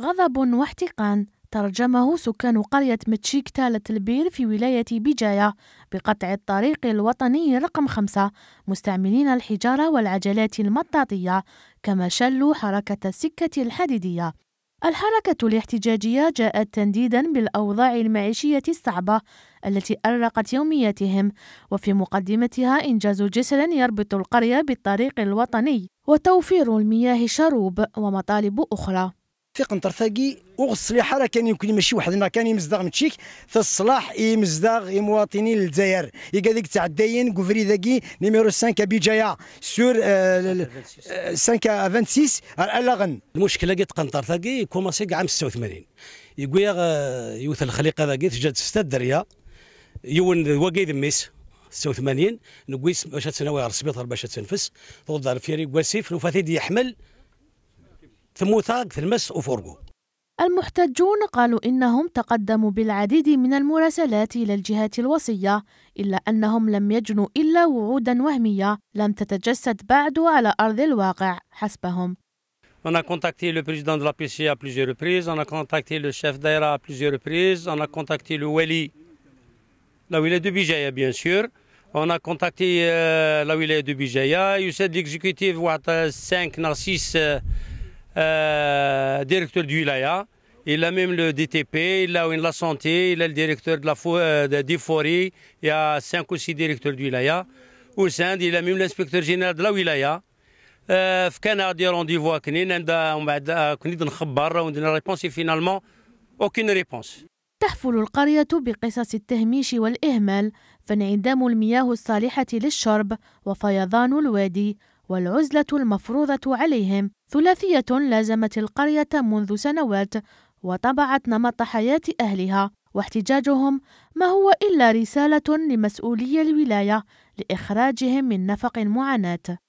غضب واحتقان ترجمه سكان قرية متشيك تالة البير في ولاية بجاية بقطع الطريق الوطني رقم خمسة مستعملين الحجارة والعجلات المطاطية كما شلوا حركة السكة الحديدية الحركة الاحتجاجية جاءت تنديدا بالأوضاع المعيشية الصعبة التي أرقت يومياتهم وفي مقدمتها إنجاز جسر يربط القرية بالطريق الوطني وتوفير المياه شروب ومطالب أخرى في قنطر ثاقي وغسلي الصليحه كان يمكن ماشي واحد كان يمزدغ متشيك في الصلاح يمزدغ مواطنين الجزائر يقاديك تاع الداين كوفري ذاكي نيميرو 5 بجايا سور 5 26 الاغن المشكله قد قنطر ثاقي كوماسي عام 86 يقول يا آه، يوث الخليقه ذاك تجد ستة دريا يون وقيد ميس 86 نقويس باش تنوي على السبيطار باش تنفس تغدر فيري واسيف نوفاثيد يحمل في موثاق في المس وفرقو المحتجون قالوا إنهم تقدموا بالعديد من المراسلات إلى الجهات الوصية إلا أنهم لم يجنوا إلا وعودا وهمية لم تتجسد بعد على أرض الواقع حسبهم On a contacté le président de la PC à plusieurs reprises, on a contacté le chef d'Aira à plusieurs reprises, on a contacté le Wali, la wilaya de Bijaya bien sûr, on a contacté euh, la wilaya de Bijaya, il y a l'exécutif 5, 6 euh, directeur du Wilaya, il a même le DTP, il a la santé, il a le directeur de la de il y a cinq ou six directeurs du Wilaya. Au sein, il a même l'inspecteur général de la Wilaya. في رونديفو كنين عند ومن بعد كنت نخبر وندير ريبونس فينالمون اوكين ريبونس تحفل القرية بقصص التهميش والإهمال فانعدام المياه الصالحة للشرب وفيضان الوادي والعزلة المفروضة عليهم ثلاثية لازمت القرية منذ سنوات وطبعت نمط حياة أهلها واحتجاجهم ما هو إلا رسالة لمسؤولي الولاية لإخراجهم من نفق المعاناة